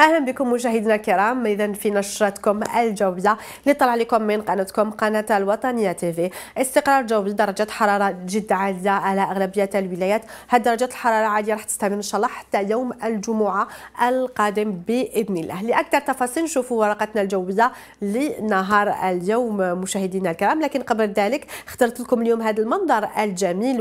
اهلا بكم مشاهدينا الكرام اذا في نشرتكم الجويه اللي طلع لكم من قناتكم قناه الوطنيه تيفي استقرار جوي درجه حراره جد عاليه على اغلبيه الولايات هاد درجه الحراره عاليه راح تستمر ان شاء الله حتى يوم الجمعه القادم باذن الله لاكثر تفاصيل شوفوا ورقتنا الجويه لنهار اليوم مشاهدينا الكرام لكن قبل ذلك اخترت لكم اليوم هذا المنظر الجميل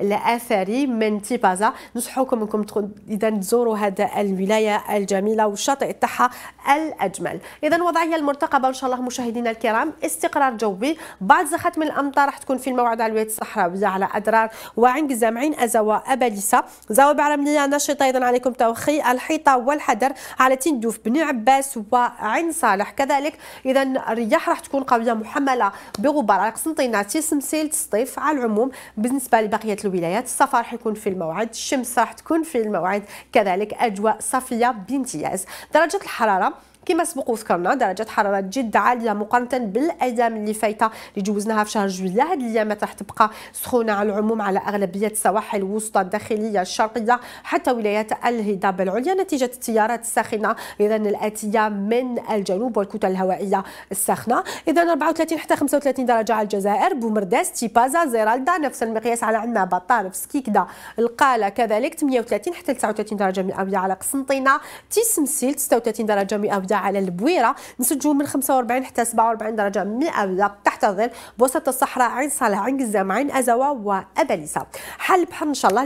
والاثري من تيبازا نصحكم انكم اذا تزوروا هذا الولايه الجميله الشاطئ تاعها الاجمل اذا وضعيه المرتقبه ان شاء الله مشاهدينا الكرام استقرار جوي بعد زخات من الامطار راح تكون في الموعد على الويت الصحراء على ادرار وعنق زامعين ازوا اباليسه زوابع رمليه نشطه ايضا عليكم توخي الحيطه والحدر على تندوف بن عباس وعين صالح كذلك اذا الرياح راح تكون قويه محمله بغبار على قسنطينه تسمسيل تسطيف على العموم بالنسبه لبقيه الولايات الصفا راح يكون في الموعد الشمس راح تكون في الموعد كذلك اجواء صافيه بامتياز درجة الحرارة كما سبق وذكرنا درجه حراره جد عاليه مقارنه بالايام اللي فايته اللي جوزناها في شهر جويليه هاد الايامات راح تبقى سخونه على العموم على اغلبيه السواحل الوسطى الداخليه الشرقيه حتى ولايات الهضاب العليا نتيجه التيارات الساخنه اذا الاتيه من الجنوب والكتل الهوائيه الساخنه اذا 34 حتى 35 درجه على الجزائر بومرداس تيبازا زيرالدا نفس المقياس على عندنا طارف سكيكدا القاله كذلك 38 حتى 39 درجه مئويه على قسنطينه تيسمسيل 36 درجه مئويه على البويره نسجوا من 45 حتى 47 درجه مئويه الظل بوسط الصحراء عين صالح عين قزام عين ازوا وابليسه حال البحر ان شاء الله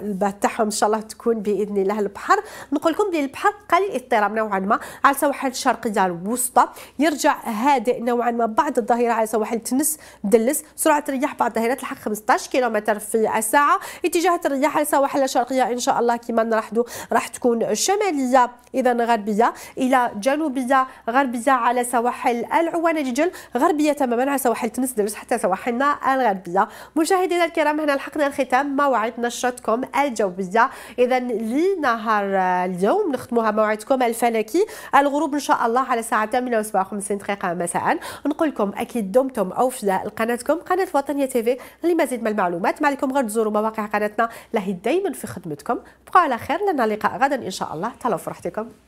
اللي تاعهم ان شاء الله تكون باذن الله البحر نقول لكم بلي البحر قليل اضطراب نوعا ما على السواحل الشرقيه الوسطى يرجع هادئ نوعا ما بعد الظهيره على سواحل تنس دلس سرعه الرياح بعد الظهيره تلحق 15 كيلومتر في الساعه اتجاهات الرياح على السواحل الشرقيه ان شاء الله كما نلاحظوا راح تكون شماليه اذا غربيه الى جنوبيه غربيه على سواحل العوانه ديجل غربيه تماما على سواحل تونس درس حتى سواحلنا الغربيه مشاهدينا الكرام هنا لحقنا الختام موعد نشرتكم الجويه اذا لنهار اليوم نختموها موعدكم الفلكي الغروب ان شاء الله على الساعه 8 و57 دقيقه مساء نقول لكم اكيد دمتم اوفياء لقناتكم قناه وطنيه تيفي لمزيد من المعلومات ما عليكم غير تزوروا مواقع قناتنا لهي دائما في خدمتكم بقوا على خير لنا لقاء غدا ان شاء الله تهلاو في راحتكم